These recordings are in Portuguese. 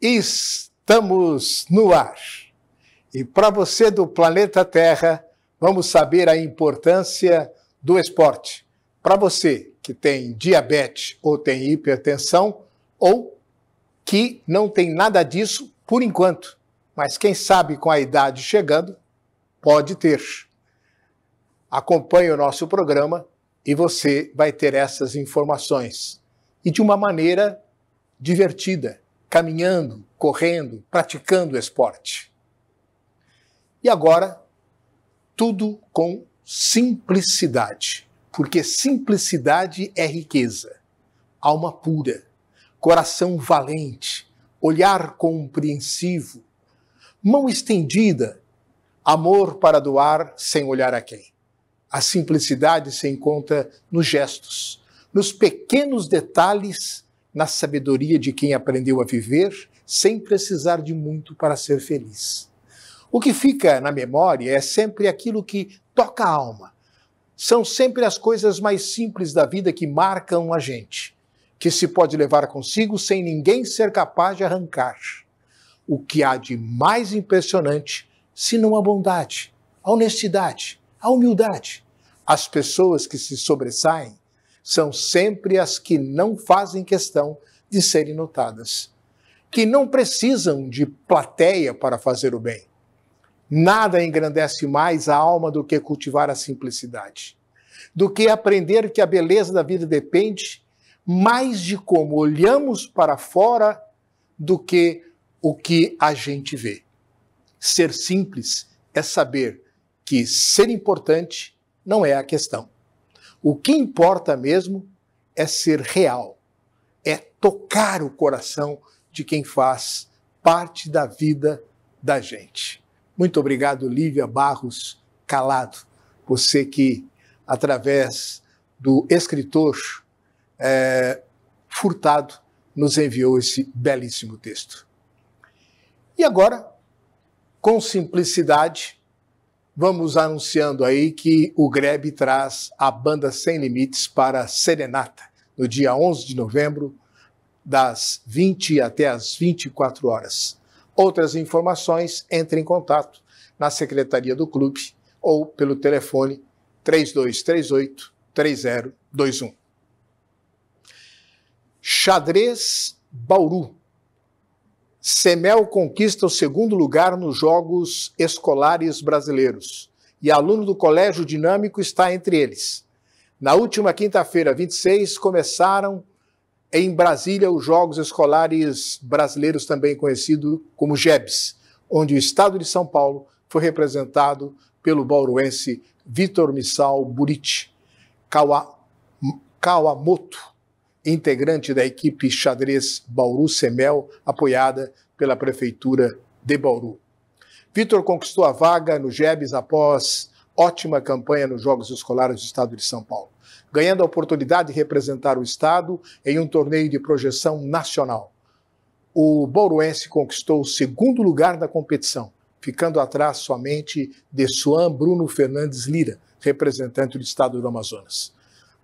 Estamos no ar. E para você do planeta Terra, vamos saber a importância do esporte. Para você que tem diabetes ou tem hipertensão ou que não tem nada disso por enquanto, mas quem sabe com a idade chegando, pode ter. Acompanhe o nosso programa e você vai ter essas informações. E de uma maneira divertida caminhando, correndo, praticando esporte. E agora, tudo com simplicidade, porque simplicidade é riqueza, alma pura, coração valente, olhar compreensivo, mão estendida, amor para doar sem olhar a quem. A simplicidade se encontra nos gestos, nos pequenos detalhes na sabedoria de quem aprendeu a viver sem precisar de muito para ser feliz. O que fica na memória é sempre aquilo que toca a alma. São sempre as coisas mais simples da vida que marcam a gente, que se pode levar consigo sem ninguém ser capaz de arrancar. O que há de mais impressionante, se não a bondade, a honestidade, a humildade, as pessoas que se sobressaem são sempre as que não fazem questão de serem notadas, que não precisam de plateia para fazer o bem. Nada engrandece mais a alma do que cultivar a simplicidade, do que aprender que a beleza da vida depende mais de como olhamos para fora do que o que a gente vê. Ser simples é saber que ser importante não é a questão. O que importa mesmo é ser real, é tocar o coração de quem faz parte da vida da gente. Muito obrigado, Lívia Barros Calado, você que, através do escritor é, Furtado, nos enviou esse belíssimo texto. E agora, com simplicidade, vamos anunciando aí que o Greb traz a banda Sem Limites para Serenata, no dia 11 de novembro, das 20 até as 24 horas. Outras informações, entre em contato na secretaria do clube ou pelo telefone 3238 3021. Xadrez Bauru Semel conquista o segundo lugar nos Jogos Escolares Brasileiros e aluno do Colégio Dinâmico está entre eles. Na última quinta-feira, 26, começaram em Brasília os Jogos Escolares Brasileiros, também conhecido como JEBs, onde o estado de São Paulo foi representado pelo bauruense Vitor Missal Buriti. Kawamoto integrante da equipe xadrez Bauru Semel, apoiada pela Prefeitura de Bauru. Vitor conquistou a vaga no Jebes após ótima campanha nos Jogos Escolares do Estado de São Paulo, ganhando a oportunidade de representar o Estado em um torneio de projeção nacional. O bauruense conquistou o segundo lugar da competição, ficando atrás somente de Suan Bruno Fernandes Lira, representante do Estado do Amazonas.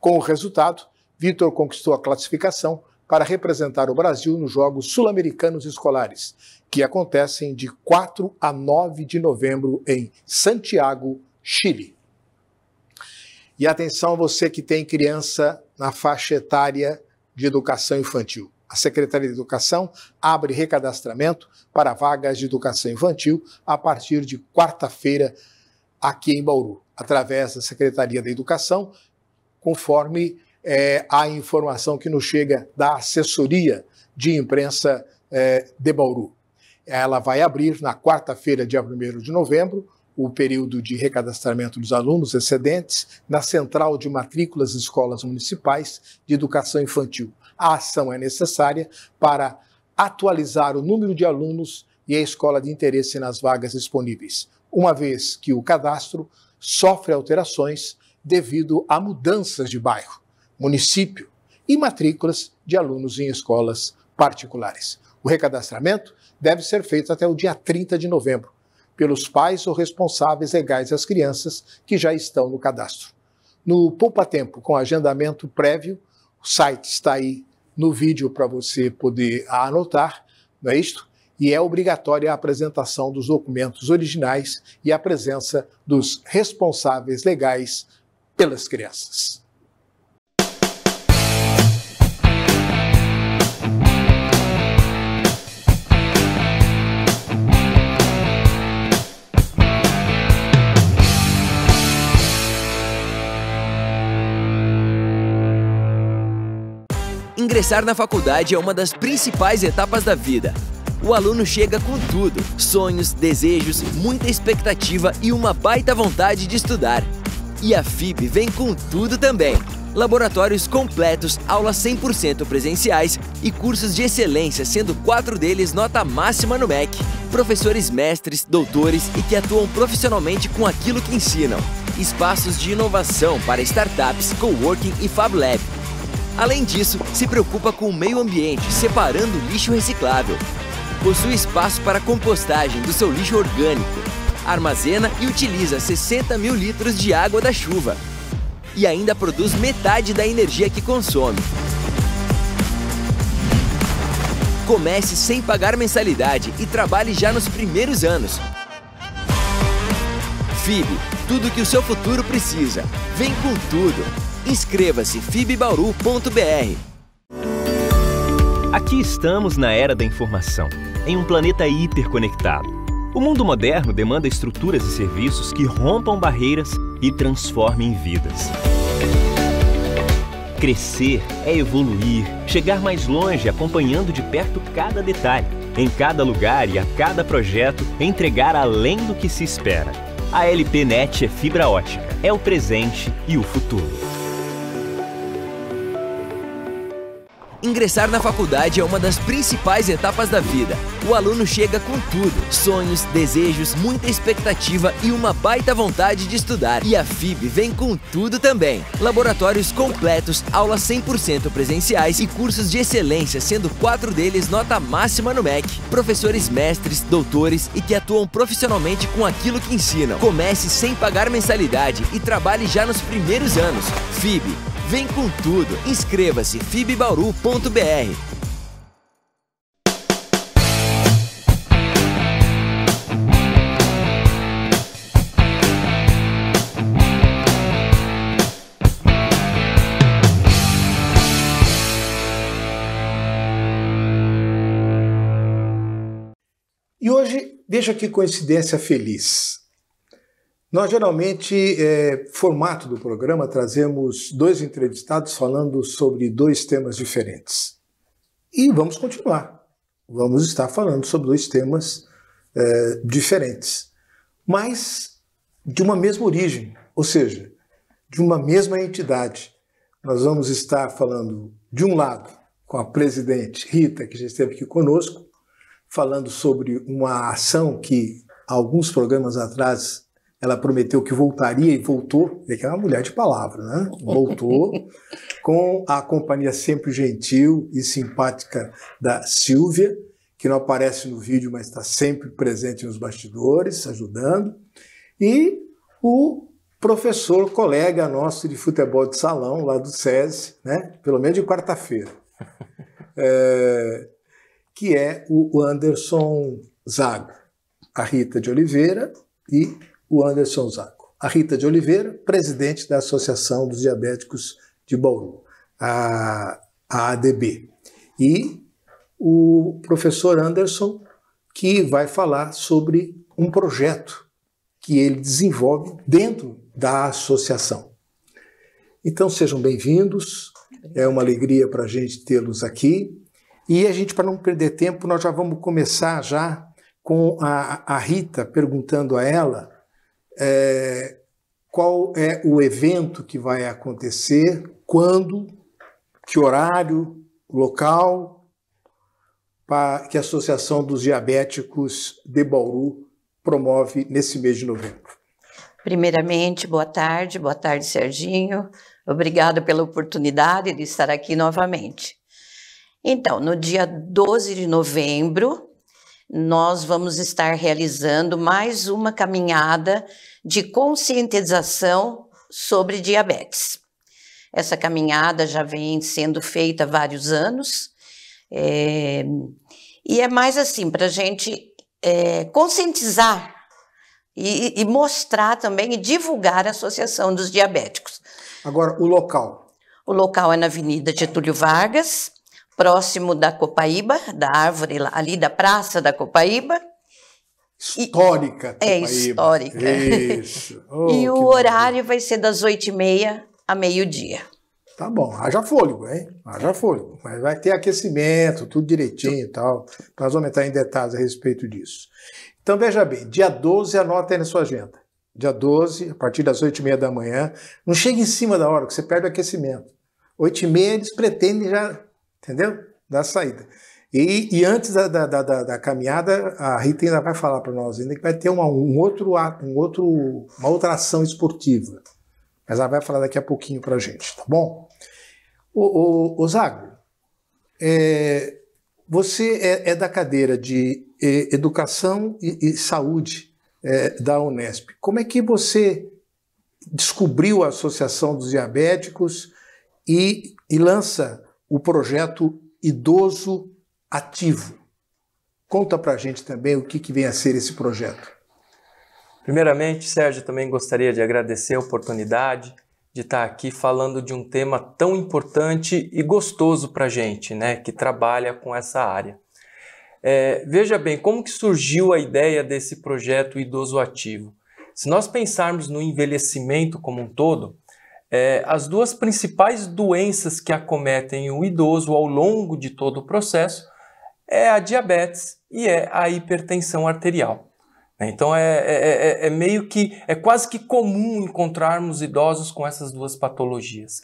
Com o resultado, Vitor conquistou a classificação para representar o Brasil nos Jogos Sul-Americanos Escolares, que acontecem de 4 a 9 de novembro em Santiago, Chile. E atenção você que tem criança na faixa etária de educação infantil. A Secretaria de Educação abre recadastramento para vagas de educação infantil a partir de quarta-feira aqui em Bauru, através da Secretaria da Educação, conforme é a informação que nos chega da assessoria de imprensa é, de Bauru. Ela vai abrir na quarta-feira, dia 1 de novembro, o período de recadastramento dos alunos excedentes na Central de Matrículas Escolas Municipais de Educação Infantil. A ação é necessária para atualizar o número de alunos e a escola de interesse nas vagas disponíveis, uma vez que o cadastro sofre alterações devido a mudanças de bairro município e matrículas de alunos em escolas particulares. O recadastramento deve ser feito até o dia 30 de novembro pelos pais ou responsáveis legais das crianças que já estão no cadastro. No Poupa Tempo, com agendamento prévio, o site está aí no vídeo para você poder anotar, não é isto? E é obrigatória a apresentação dos documentos originais e a presença dos responsáveis legais pelas crianças. Ingressar na faculdade é uma das principais etapas da vida. O aluno chega com tudo: sonhos, desejos, muita expectativa e uma baita vontade de estudar. E a FIB vem com tudo também. Laboratórios completos, aulas 100% presenciais e cursos de excelência, sendo quatro deles nota máxima no MEC. Professores mestres, doutores e que atuam profissionalmente com aquilo que ensinam. Espaços de inovação para startups, coworking e Fab Lab Além disso, se preocupa com o meio ambiente, separando lixo reciclável. Possui espaço para compostagem do seu lixo orgânico. Armazena e utiliza 60 mil litros de água da chuva. E ainda produz metade da energia que consome. Comece sem pagar mensalidade e trabalhe já nos primeiros anos. FIB, tudo que o seu futuro precisa. Vem com tudo! Inscreva-se fibbauru.br. Aqui estamos na era da informação, em um planeta hiperconectado. O mundo moderno demanda estruturas e serviços que rompam barreiras e transformem vidas. Crescer é evoluir, chegar mais longe acompanhando de perto cada detalhe, em cada lugar e a cada projeto, entregar além do que se espera. A LPNet é fibra ótica, é o presente e o futuro. Ingressar na faculdade é uma das principais etapas da vida. O aluno chega com tudo: sonhos, desejos, muita expectativa e uma baita vontade de estudar. E a FIB vem com tudo também: laboratórios completos, aulas 100% presenciais e cursos de excelência, sendo quatro deles nota máxima no MEC. Professores mestres, doutores e que atuam profissionalmente com aquilo que ensinam. Comece sem pagar mensalidade e trabalhe já nos primeiros anos. FIB Vem com tudo. Inscreva-se fibbauru.br. E hoje, veja que coincidência feliz. Nós geralmente, é, formato do programa, trazemos dois entrevistados falando sobre dois temas diferentes. E vamos continuar. Vamos estar falando sobre dois temas é, diferentes, mas de uma mesma origem, ou seja, de uma mesma entidade. Nós vamos estar falando, de um lado, com a presidente Rita, que já esteve aqui conosco, falando sobre uma ação que alguns programas atrás ela prometeu que voltaria e voltou. É que é uma mulher de palavra, né? Voltou com a companhia sempre gentil e simpática da Silvia, que não aparece no vídeo, mas está sempre presente nos bastidores, ajudando. E o professor, colega nosso de futebol de salão, lá do SESI, né? pelo menos de quarta-feira, é, que é o Anderson Zago, a Rita de Oliveira e o Anderson Zaco. A Rita de Oliveira, presidente da Associação dos Diabéticos de Bauru, a, ADB. E o professor Anderson, que vai falar sobre um projeto que ele desenvolve dentro da associação. Então sejam bem-vindos, é uma alegria para a gente tê-los aqui. E a gente, para não perder tempo, nós já vamos começar já com a, a Rita perguntando a ela é, qual é o evento que vai acontecer, quando, que horário, local, para que a Associação dos Diabéticos de Bauru promove nesse mês de novembro. Primeiramente, boa tarde, boa tarde, Serginho. Obrigado pela oportunidade de estar aqui novamente. Então, no dia 12 de novembro, nós vamos estar realizando mais uma caminhada de conscientização sobre diabetes. Essa caminhada já vem sendo feita há vários anos é, e é mais assim para a gente é, conscientizar e, e, mostrar também e divulgar a Associação dos Diabéticos. Agora, o local. O local é na Avenida Getúlio Vargas, próximo da Copaíba, da árvore ali da Praça da Copaíba. Histórica. E, é histórica. Isso. Oh, e o horário bom. vai ser das oito e meia a meio-dia. Tá bom, haja fôlego, hein? Haja fôlego. Mas vai ter aquecimento, tudo direitinho e tal. Nós vamos entrar em detalhes a respeito disso. Então veja bem, dia 12 anota aí na sua agenda. Dia 12, a partir das 8 e meia da manhã. Não chega em cima da hora, que você perde o aquecimento. 8 e meia eles pretendem já entendeu? Da saída. E, e antes da, da, da, da, caminhada, a Rita ainda vai falar para nós ainda que vai ter uma, um outro um outro, uma outra ação esportiva. Mas ela vai falar daqui a pouquinho para gente, tá bom? O, o, o Zago, é, você é, é, da cadeira de é, Educação e, e Saúde é, da Unesp. Como é que você descobriu a Associação dos Diabéticos e, e lança o projeto Idoso Ativo. Conta para a gente também o que, que vem a ser esse projeto. Primeiramente, Sérgio, também gostaria de agradecer a oportunidade de estar aqui falando de um tema tão importante e gostoso para a gente, né, que trabalha com essa área. É, veja bem, como que surgiu a ideia desse projeto Idoso Ativo? Se nós pensarmos no envelhecimento como um todo, é, as duas principais doenças que acometem o idoso ao longo de todo o processo é a diabetes e é a hipertensão arterial. Né? Então é é, é, é, é, meio que é quase que comum encontrarmos idosos com essas duas patologias.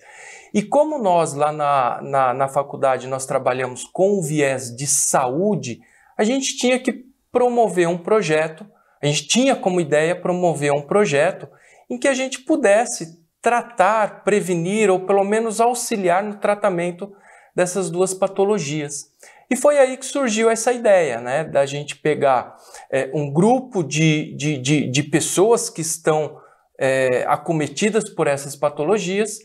E como nós lá na, na, na faculdade nós trabalhamos com o viés de saúde, a gente tinha que promover um projeto, a gente tinha como ideia promover um projeto em que a gente pudesse tratar, prevenir ou pelo menos auxiliar no tratamento dessas duas patologias. E foi aí que surgiu essa ideia, né, da gente pegar é, um grupo de, de, de, de, pessoas que estão é, acometidas por essas patologias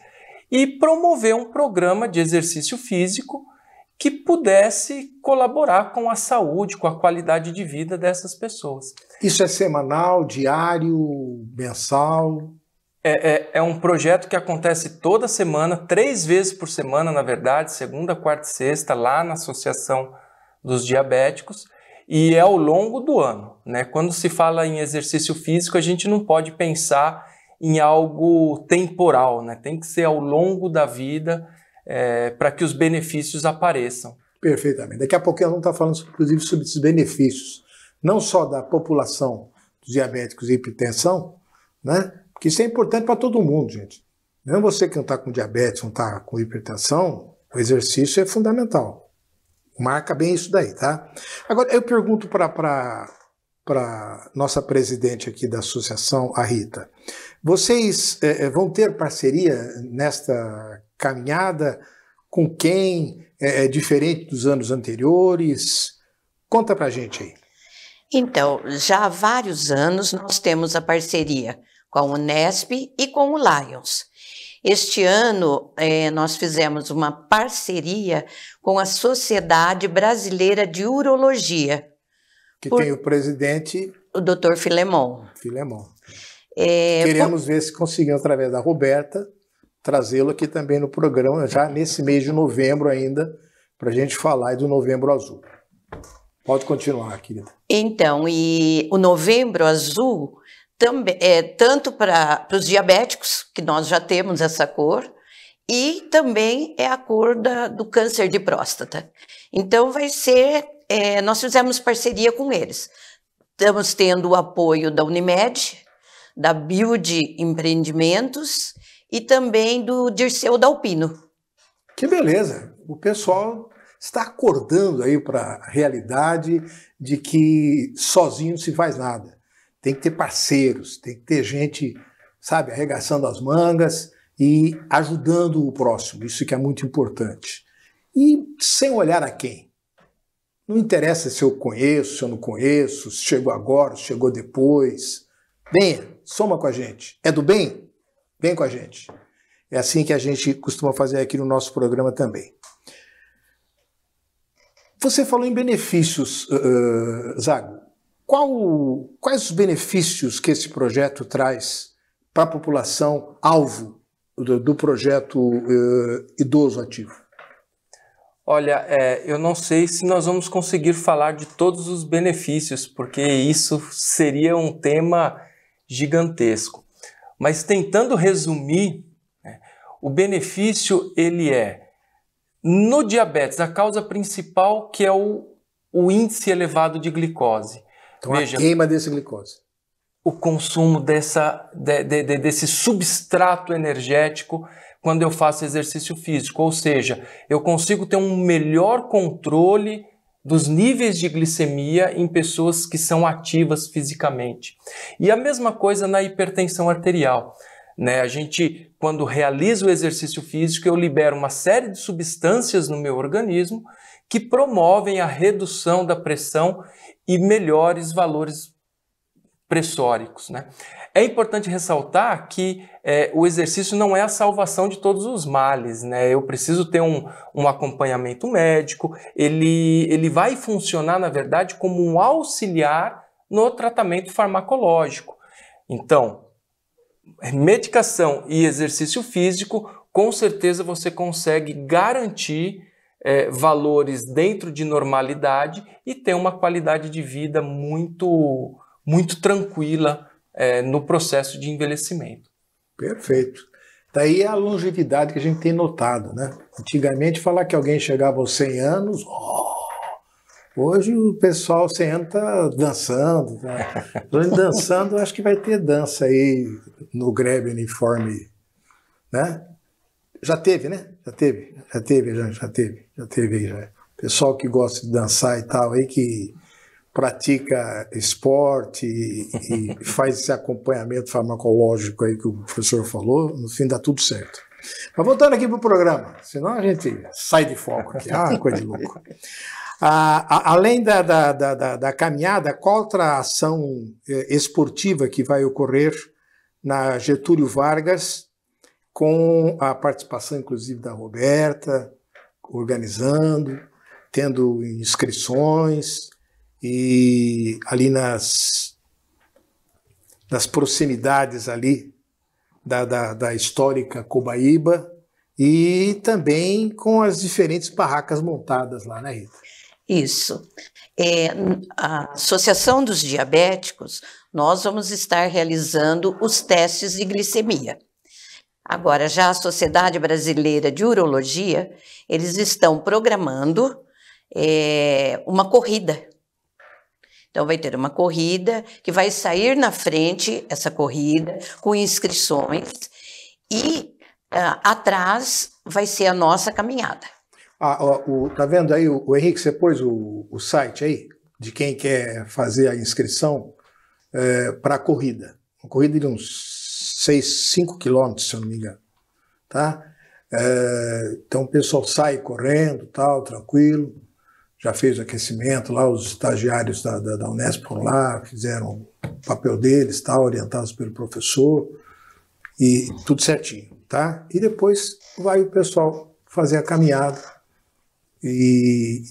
e promover um programa de exercício físico que pudesse colaborar com a saúde, com a qualidade de vida dessas pessoas. Isso é semanal, diário, mensal? é, é, é, um projeto que acontece toda semana, três vezes por semana, na verdade, segunda, quarta e sexta, lá na Associação dos Diabéticos, e é ao longo do ano. Né? Quando se fala em exercício físico, a gente não pode pensar em algo temporal, né? tem que ser ao longo da vida é, para que os benefícios apareçam. Perfeitamente. Daqui a pouquinho nós vamos estar falando, inclusive, sobre esses benefícios, não só da população dos diabéticos e hipertensão, né? Porque isso é importante para todo mundo, gente. Mesmo é você que não está com diabetes, não está com hipertensão, o exercício é fundamental. Marca bem isso daí, tá? Agora, eu pergunto para para nossa presidente aqui da associação, a Rita. Vocês é, é, vão ter parceria nesta caminhada com quem é, é diferente dos anos anteriores? Conta para gente aí. Então, já há vários anos nós temos a parceria com o Nesp e com o Lions. Este ano, é, nós fizemos uma parceria com a Sociedade Brasileira de Urologia. Que por... tem o presidente... O doutor Filemon. Filemon. É, Queremos por... ver se conseguimos, através da Roberta, trazê-lo aqui também no programa, já nesse mês de novembro ainda, para a gente falar do Novembro Azul. Pode continuar, querida. Então, e o Novembro Azul também, é, tanto para os diabéticos, que nós já temos essa cor, e também é a cor da, do câncer de próstata. Então, vai ser. É, nós fizemos parceria com eles. Estamos tendo o apoio da Unimed, da Build Empreendimentos e também do Dirceu Dalpino. Que beleza! O pessoal está acordando aí para a realidade de que sozinho não se faz nada tem que ter parceiros, tem que ter gente, sabe, arregaçando as mangas e ajudando o próximo. Isso que é muito importante. E sem olhar a quem. Não interessa se eu conheço, se eu não conheço, se chegou agora, se chegou depois. Venha, soma com a gente. É do bem? Vem com a gente. É assim que a gente costuma fazer aqui no nosso programa também. Você falou em benefícios, uh, Zago. Qual, quais os benefícios que esse projeto traz para a população alvo do, do projeto uh, idoso ativo? Olha, é, eu não sei se nós vamos conseguir falar de todos os benefícios, porque isso seria um tema gigantesco. Mas tentando resumir, né, o benefício ele é no diabetes, a causa principal que é o, o índice elevado de glicose. Então, Veja, a queima desse glicose. O consumo dessa, de, de, de, desse substrato energético quando eu faço exercício físico, ou seja, eu consigo ter um melhor controle dos níveis de glicemia em pessoas que são ativas fisicamente. E a mesma coisa na hipertensão arterial. Né? A gente, quando realiza o exercício físico, eu libero uma série de substâncias no meu organismo que promovem a redução da pressão e melhores valores pressóricos. Né? É importante ressaltar que é, o exercício não é a salvação de todos os males. Né? Eu preciso ter um, um acompanhamento médico, ele, ele vai funcionar, na verdade, como um auxiliar no tratamento farmacológico. Então, é, medicação e exercício físico, com certeza você consegue garantir é, valores dentro de normalidade e ter uma qualidade de vida muito, muito tranquila é, no processo de envelhecimento. Perfeito. Daí tá a longevidade que a gente tem notado, né? Antigamente, falar que alguém chegava aos 100 anos, oh, hoje o pessoal 100 anos está dançando. Tá? dançando, acho que vai ter dança aí no greve uniforme, né? Já teve, né? Já teve, já teve, já, já teve, já teve. Já. Pessoal que gosta de dançar e tal, aí que pratica esporte e, e faz esse acompanhamento farmacológico aí que o professor falou, no fim dá tudo certo. Mas voltando aqui para o programa, senão a gente sai de foco aqui. Ah, coisa de louco. além da, da, da, da, caminhada, qual outra ação eh, esportiva que vai ocorrer na Getúlio Vargas com a participação, inclusive, da Roberta, organizando, tendo inscrições e ali nas, nas proximidades ali da, da, da histórica Cobaíba e também com as diferentes barracas montadas lá, né, Rita? Isso. É, a Associação dos Diabéticos, nós vamos estar realizando os testes de glicemia. Agora, já a Sociedade Brasileira de Urologia, eles estão programando é, uma corrida. Então, vai ter uma corrida que vai sair na frente, essa corrida, com inscrições, e uh, atrás vai ser a nossa caminhada. Ah, o, tá vendo aí, o, o Henrique, você pôs o, o, site aí de quem quer fazer a inscrição é, eh, para a corrida. Uma corrida de uns 6, 5 quilômetros, se eu não me engano. Tá? É, então o pessoal sai correndo, tal, tranquilo. Já fez o aquecimento lá, os estagiários da, da, da Unesp foram lá, fizeram o papel deles, tal, orientados pelo professor, e tudo certinho, tá? E depois vai o pessoal fazer a caminhada. E,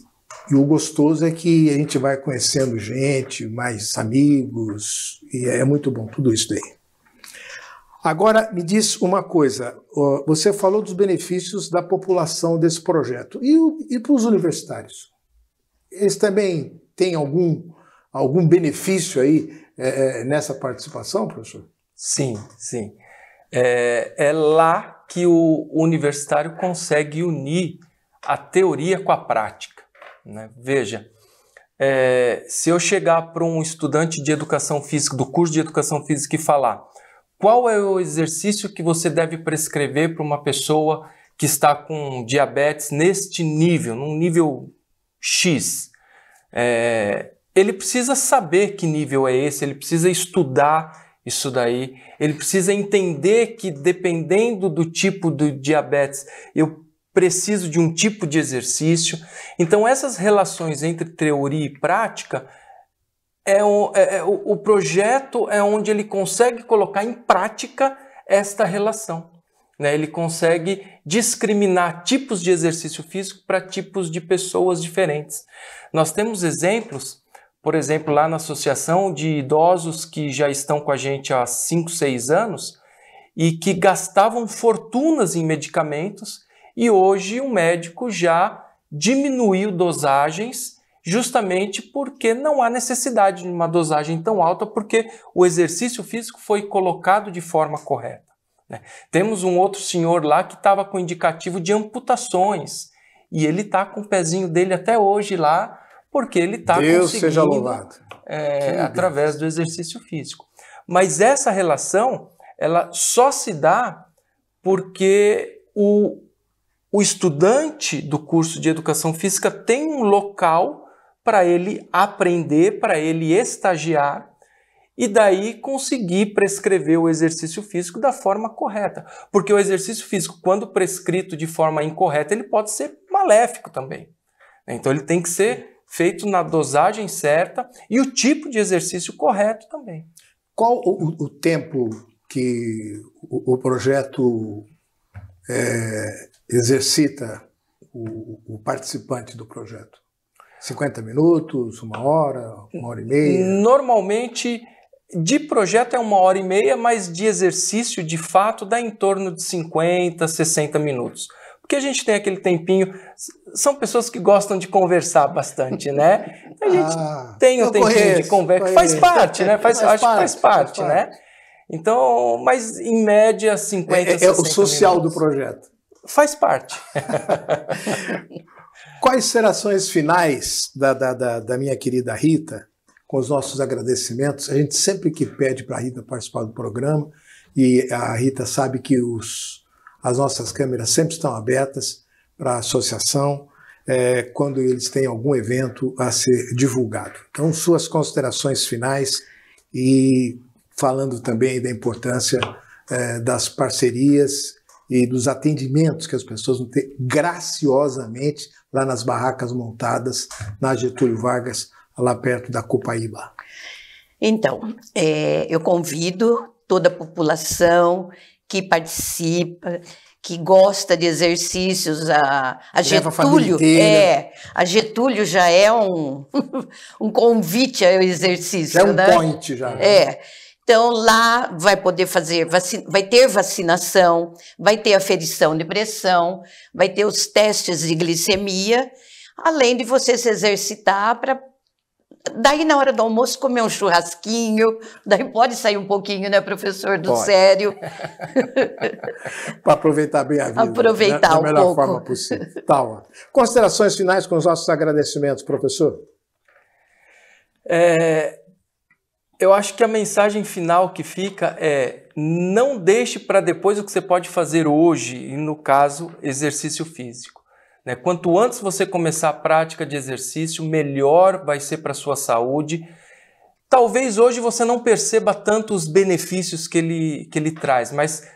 e o gostoso é que a gente vai conhecendo gente, mais amigos, e é muito bom tudo isso daí. Agora, me diz uma coisa: você falou dos benefícios da população desse projeto. E, e para os universitários? Eles também têm algum, algum benefício aí é, é, nessa participação, professor? Sim, sim. É, é lá que o universitário consegue unir a teoria com a prática. Né? Veja, é, se eu chegar para um estudante de educação física, do curso de educação física, e falar qual é o exercício que você deve prescrever para uma pessoa que está com diabetes neste nível, num nível X? É, ele precisa saber que nível é esse, ele precisa estudar isso daí, ele precisa entender que dependendo do tipo do diabetes, eu preciso de um tipo de exercício. Então essas relações entre teoria e prática é, é, é, o, é, é, o projeto é onde ele consegue colocar em prática esta relação. Né? Ele consegue discriminar tipos de exercício físico para tipos de pessoas diferentes. Nós temos exemplos, por exemplo, lá na associação de idosos que já estão com a gente há 5, 6 anos e que gastavam fortunas em medicamentos e hoje o médico já diminuiu dosagens justamente porque não há necessidade de uma dosagem tão alta, porque o exercício físico foi colocado de forma correta. Né? Temos um outro senhor lá que estava com indicativo de amputações e ele está com o pezinho dele até hoje lá, porque ele está conseguindo é, através do exercício físico. Mas essa relação ela só se dá porque o, o estudante do curso de educação física tem um local para ele aprender, para ele estagiar e daí conseguir prescrever o exercício físico da forma correta. Porque o exercício físico, quando prescrito de forma incorreta, ele pode ser maléfico também. Né? Então ele tem que ser feito na dosagem certa e o tipo de exercício correto também. Qual o, o tempo que o, o projeto é, exercita o, o participante do projeto? 50 minutos, uma hora, uma hora e meia? Normalmente, de projeto é uma hora e meia, mas de exercício, de fato, dá em torno de 50, 60 minutos. Porque a gente tem aquele tempinho. São pessoas que gostam de conversar bastante, né? A gente ah, tem o tempinho conheço, de conversa. Faz parte, né? Faz, faz acho parte, que faz parte, faz parte, né? Então, mas em média 50, é, é 60 É o social minutos. do projeto. Faz parte. Quais serações finais da, da, da, da minha querida Rita, com os nossos agradecimentos? A gente sempre que pede para a Rita participar do programa, e a Rita sabe que os, as nossas câmeras sempre estão abertas para a associação é, quando eles têm algum evento a ser divulgado. Então, suas considerações finais e falando também da importância é, das parcerias e dos atendimentos que as pessoas vão ter graciosamente lá nas barracas montadas na Getúlio Vargas, lá perto da Copaíba? Então, é, eu convido toda a população que participa, que gosta de exercícios, a, a Getúlio a é, a Getúlio já é um, um convite ao exercício, já é um né? point já. Né? É. Né? Então, lá vai poder fazer, vai ter vacinação, vai ter aferição de pressão, vai ter os testes de glicemia, além de você se exercitar para. Daí, na hora do almoço, comer um churrasquinho, daí pode sair um pouquinho, né, professor, do pode. sério. para aproveitar bem a vida. Né? Aproveitar né? da um melhor pouco. forma possível. Tá, Considerações finais com os nossos agradecimentos, professor? É, eu acho que a mensagem final que fica é: não deixe para depois o que você pode fazer hoje, e no caso, exercício físico. Né? Quanto antes você começar a prática de exercício, melhor vai ser para a sua saúde. Talvez hoje você não perceba tanto os benefícios que ele, que ele traz, mas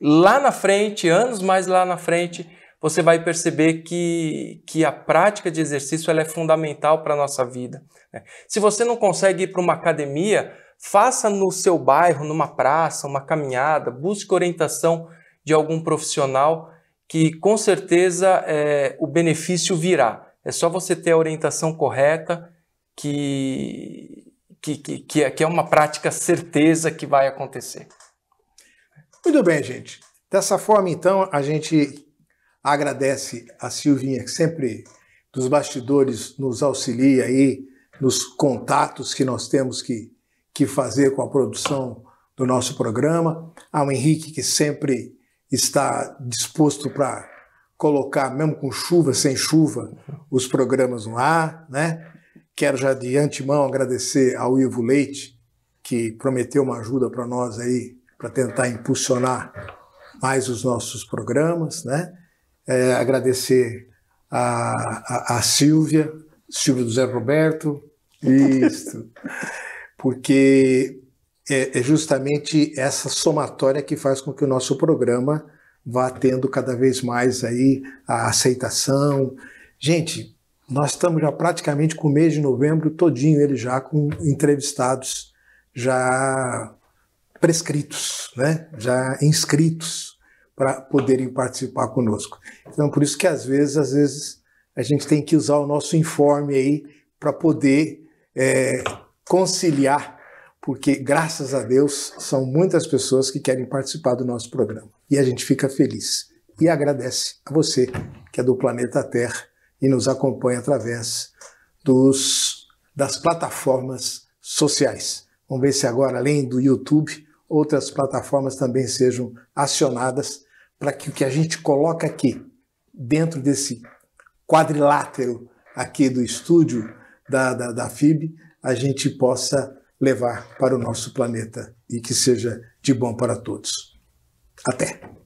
lá na frente, anos mais lá na frente, você vai perceber que, que a prática de exercício ela é fundamental para a nossa vida. Né? Se você não consegue ir para uma academia, faça no seu bairro, numa praça, uma caminhada, busque orientação de algum profissional que com certeza é, o benefício virá. É só você ter a orientação correta que, que, que, que é, é uma prática certeza que vai acontecer. Muito bem, gente. Dessa forma, então, a gente agradece a Silvinha, que sempre dos bastidores nos auxilia aí nos contatos que nós temos que, que fazer com a produção do nosso programa, ao Henrique, que sempre está disposto para colocar, mesmo com chuva, sem chuva, os programas no ar, né? Quero já de antemão agradecer ao Ivo Leite, que prometeu uma ajuda para nós aí, para tentar impulsionar mais os nossos programas, né? é, agradecer a, a, a, Silvia, Silvia do Zé Roberto, isso, porque é, é justamente essa somatória que faz com que o nosso programa vá tendo cada vez mais aí a aceitação. Gente, nós estamos já praticamente com o mês de novembro todinho ele já com entrevistados já prescritos, né? já inscritos para poderem participar conosco. Então, por isso que às vezes, às vezes a gente tem que usar o nosso informe aí para poder é, conciliar, porque graças a Deus são muitas pessoas que querem participar do nosso programa e a gente fica feliz e agradece a você que é do planeta Terra e nos acompanha através dos, das plataformas sociais. Vamos ver se agora, além do YouTube, outras plataformas também sejam acionadas para que o que a gente coloca aqui, dentro desse quadrilátero aqui do estúdio da, da, da FIB, a gente possa levar para o nosso planeta e que seja de bom para todos. Até!